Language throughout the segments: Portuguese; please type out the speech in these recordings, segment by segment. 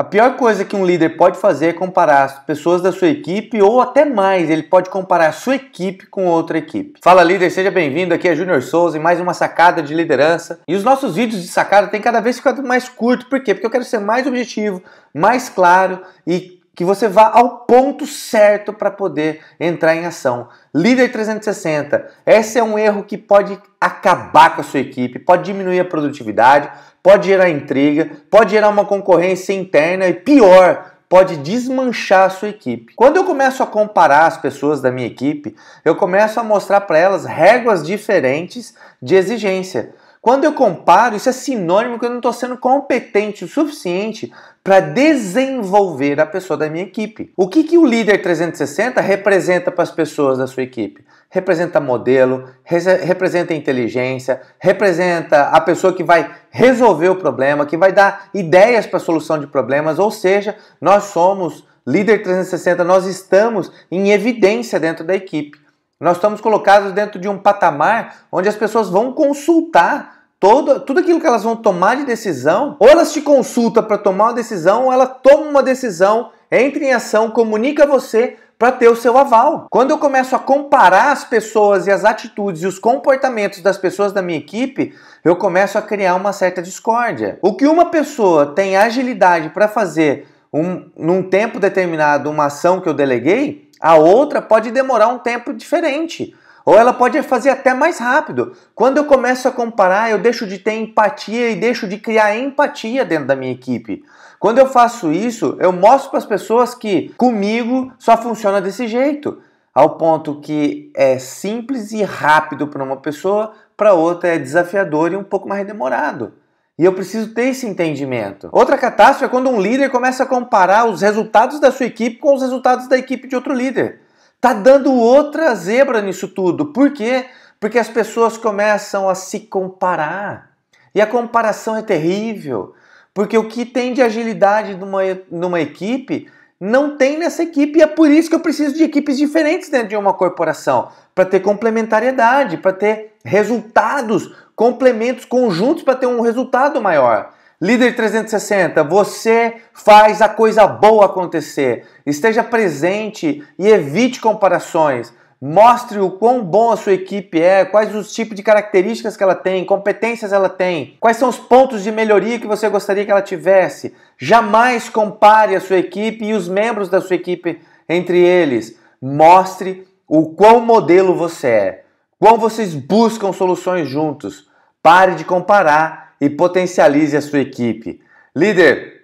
A pior coisa que um líder pode fazer é comparar as pessoas da sua equipe ou até mais, ele pode comparar a sua equipe com outra equipe. Fala líder, seja bem-vindo, aqui é Júnior Souza em mais uma sacada de liderança. E os nossos vídeos de sacada têm cada vez ficado mais curto, por quê? Porque eu quero ser mais objetivo, mais claro e que você vá ao ponto certo para poder entrar em ação. Líder 360, esse é um erro que pode acabar com a sua equipe, pode diminuir a produtividade, pode gerar intriga, pode gerar uma concorrência interna e pior, pode desmanchar a sua equipe. Quando eu começo a comparar as pessoas da minha equipe, eu começo a mostrar para elas regras diferentes de exigência. Quando eu comparo, isso é sinônimo que eu não estou sendo competente o suficiente para desenvolver a pessoa da minha equipe. O que, que o líder 360 representa para as pessoas da sua equipe? Representa modelo, representa inteligência, representa a pessoa que vai resolver o problema, que vai dar ideias para a solução de problemas, ou seja, nós somos líder 360, nós estamos em evidência dentro da equipe. Nós estamos colocados dentro de um patamar onde as pessoas vão consultar todo, tudo aquilo que elas vão tomar de decisão. Ou elas te consultam para tomar uma decisão, ou ela toma uma decisão, entra em ação, comunica a você para ter o seu aval. Quando eu começo a comparar as pessoas e as atitudes e os comportamentos das pessoas da minha equipe, eu começo a criar uma certa discórdia. O que uma pessoa tem agilidade para fazer um, num tempo determinado uma ação que eu deleguei, a outra pode demorar um tempo diferente. Ou ela pode fazer até mais rápido. Quando eu começo a comparar, eu deixo de ter empatia e deixo de criar empatia dentro da minha equipe. Quando eu faço isso, eu mostro para as pessoas que comigo só funciona desse jeito. Ao ponto que é simples e rápido para uma pessoa, para outra é desafiador e um pouco mais demorado. E eu preciso ter esse entendimento. Outra catástrofe é quando um líder começa a comparar os resultados da sua equipe com os resultados da equipe de outro líder. Tá dando outra zebra nisso tudo. Por quê? Porque as pessoas começam a se comparar. E a comparação é terrível. Porque o que tem de agilidade numa, numa equipe não tem nessa equipe e é por isso que eu preciso de equipes diferentes dentro de uma corporação para ter complementariedade, para ter resultados complementos conjuntos para ter um resultado maior. Líder 360, você faz a coisa boa acontecer. Esteja presente e evite comparações. Mostre o quão bom a sua equipe é, quais os tipos de características que ela tem, competências ela tem, quais são os pontos de melhoria que você gostaria que ela tivesse. Jamais compare a sua equipe e os membros da sua equipe entre eles. Mostre o quão modelo você é, quão vocês buscam soluções juntos. Pare de comparar e potencialize a sua equipe. Líder,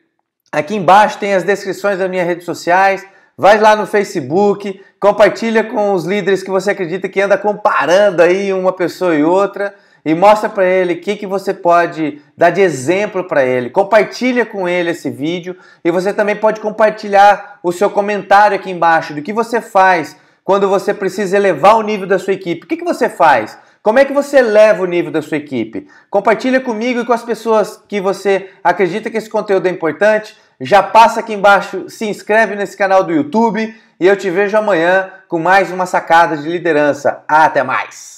aqui embaixo tem as descrições das minhas redes sociais. Vai lá no Facebook, compartilha com os líderes que você acredita que anda comparando aí uma pessoa e outra e mostra para ele o que, que você pode dar de exemplo para ele. Compartilha com ele esse vídeo e você também pode compartilhar o seu comentário aqui embaixo do que você faz quando você precisa elevar o nível da sua equipe. O que, que você faz? Como é que você leva o nível da sua equipe? Compartilha comigo e com as pessoas que você acredita que esse conteúdo é importante. Já passa aqui embaixo, se inscreve nesse canal do YouTube e eu te vejo amanhã com mais uma sacada de liderança. Até mais!